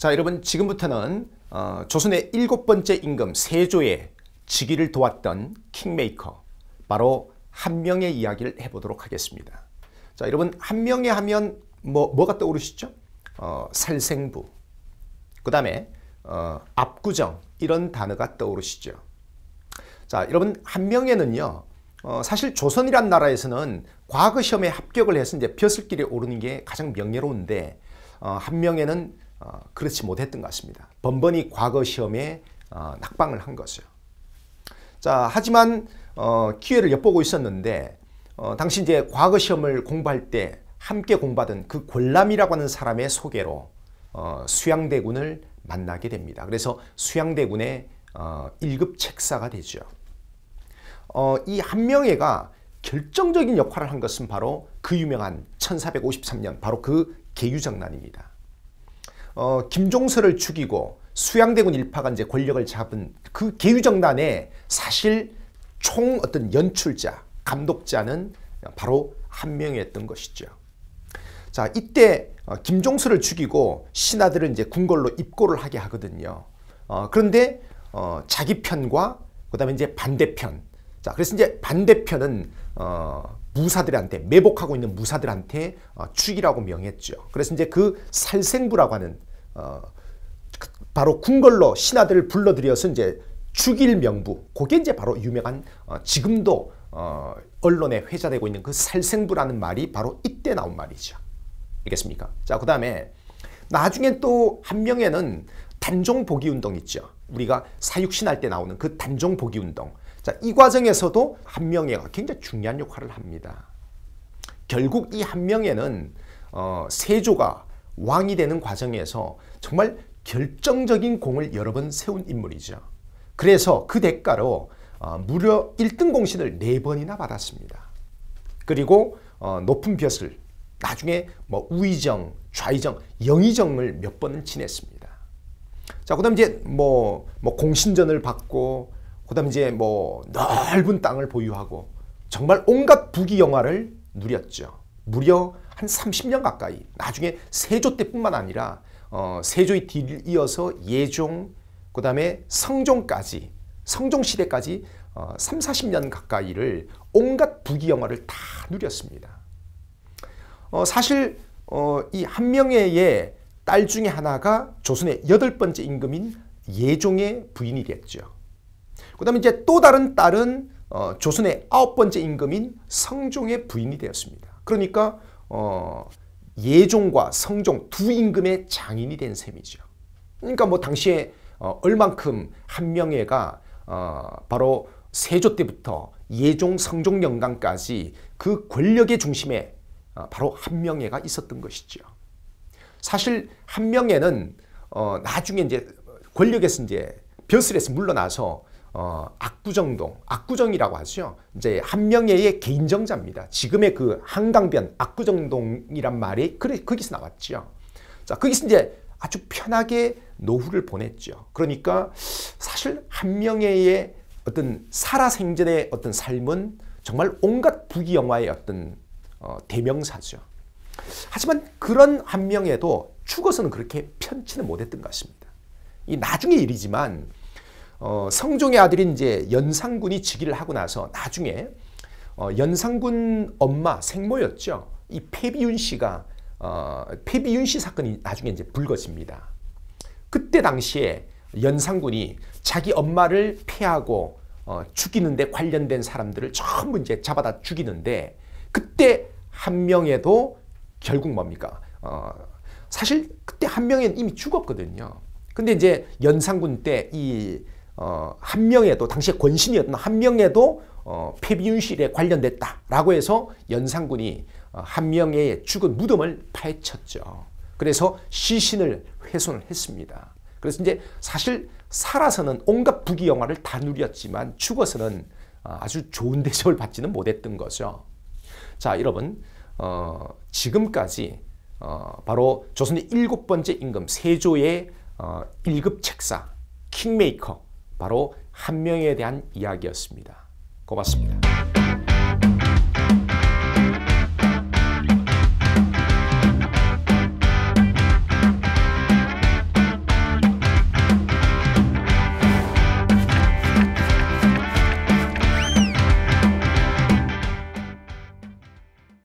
자 여러분 지금부터는 어, 조선의 일곱 번째 임금 세조의 직위를 도왔던 킹메이커 바로 한명의 이야기를 해보도록 하겠습니다. 자 여러분 한명에 하면 뭐, 뭐가 떠오르시죠? 어, 살생부 그 다음에 어, 압구정 이런 단어가 떠오르시죠. 자 여러분 한명에는요 어, 사실 조선이란 나라에서는 과거 시험에 합격을 해서 이제 벼슬길에 오르는 게 가장 명예로운데 어, 한명에는 어, 그렇지 못했던 것입니다. 번번이 과거 시험에 어, 낙방을 한 거죠. 자, 하지만 어, 기회를 엿보고 있었는데 당시 이제 과거 시험을 공부할 때 함께 공부하던 그 골람이라고 하는 사람의 소개로 수양대군을 만나게 됩니다. 그래서 수양대군의 1급 책사가 되죠. 어, 이 한명예가 결정적인 역할을 한 것은 바로 그 유명한 1453년 바로 그 계유정난입니다. 어, 김종서를 죽이고 수양대군 일파가 이제 권력을 잡은 그 계유정단에 사실 총 어떤 연출자, 감독자는 바로 한 명이었던 것이죠. 자, 이때 어, 김종서를 죽이고 신하들은 이제 궁궐로 입고를 하게 하거든요. 어, 그런데 어, 자기 편과 그다음에 이제 반대편. 자, 그래서 이제 반대편은 어, 무사들한테 매복하고 있는 무사들한테 어, 축이라고 명했죠. 그래서 이제 그 살생부라고 하는 어, 바로 궁궐로 신하들을 불러들여서 이제 축일 명부 그게 이제 바로 유명한 어, 지금도 어, 언론에 회자되고 있는 그 살생부라는 말이 바로 이때 나온 말이죠. 알겠습니까? 자, 그 다음에 나중에 또 한 명에는 단종 보기 운동 있죠. 우리가 사육신 할때 나오는 그 단종 보기 운동. 자, 이 과정에서도 한 명예가 굉장히 중요한 역할을 합니다. 결국 이 한 명예는 어, 세조가 왕이 되는 과정에서 정말 결정적인 공을 여러 번 세운 인물이죠. 그래서 그 대가로 어, 무려 1등 공신을 4번이나 받았습니다. 그리고 어, 높은 벼슬, 나중에 뭐 우의정, 좌의정, 영의정을 몇 번은 지냈습니다. 자, 그 다음 이제 뭐, 뭐 공신전을 받고 그다음 이제 뭐 넓은 땅을 보유하고 정말 온갖 부귀 영화를 누렸죠. 무려 한 30년 가까이. 나중에 세조 때뿐만 아니라 어, 세조의 뒤를 이어서 예종, 그 다음에 성종까지, 성종 시대까지 어, 3, 40년 가까이를 온갖 부귀영화를 다 누렸습니다. 어, 사실 어, 이 한 명의 딸 중에 하나가 조선의 여덟 번째 임금인 예종의 부인이 됐죠. 그 다음에 이제 또 다른 딸은 어, 조선의 아홉 번째 임금인 성종의 부인이 되었습니다. 그러니까 어, 예종과 성종 두 임금의 장인이 된 셈이죠. 그러니까 뭐 당시에 어, 얼만큼 한명회가 어, 바로 세조 때부터 예종, 성종, 영강까지 그 권력의 중심에 어, 바로 한명회가 있었던 것이죠. 사실 한명회는 어, 나중에 이제 권력에서 이제 벼슬에서 물러나서 어, 악구정동, 악구정이라고 하죠. 이제 한 명의 개인정자입니다. 지금의 그 한강변 악구정동이란 말이 그래, 거기서 나왔죠. 자, 거기서 이제 아주 편하게 노후를 보냈죠. 그러니까 사실 한 명의 어떤 살아생전의 어떤 삶은 정말 온갖 부귀영화의 어떤 어, 대명사죠. 하지만 그런 한 명에도 죽어서는 그렇게 편치는 못했던 것입니다. 이나중에 일이지만 어, 성종의 아들인 이제 연상군이 즉위를 하고 나서 나중에 어, 연상군 엄마 생모였죠. 이 패비윤 씨가 어, 패비윤 씨 사건이 나중에 이제 불거집니다. 그때 당시에 연상군이 자기 엄마를 패하고 어, 죽이는데 관련된 사람들을 전부 이제 잡아다 죽이는데 그때 한 명에도 결국 뭡니까? 어, 사실 그때 한 명은 이미 죽었거든요. 근데 이제 연상군 때이 어, 한 명에도 당시에 권신이었던 한 명에도 어, 폐비윤실에 관련됐다라고 해서 연산군이 어, 한 명의 죽은 무덤을 파헤쳤죠. 그래서 시신을 훼손을 했습니다. 그래서 이제 사실 살아서는 온갖 부귀 영화를 다 누렸지만 죽어서는 어, 아주 좋은 대접을 받지는 못했던 거죠. 자, 여러분 어, 지금까지 어, 바로 조선의 일곱 번째 임금 세조의 어, 1급 책사 킹메이커 바로 한 명에 대한 이야기였습니다. 고맙습니다.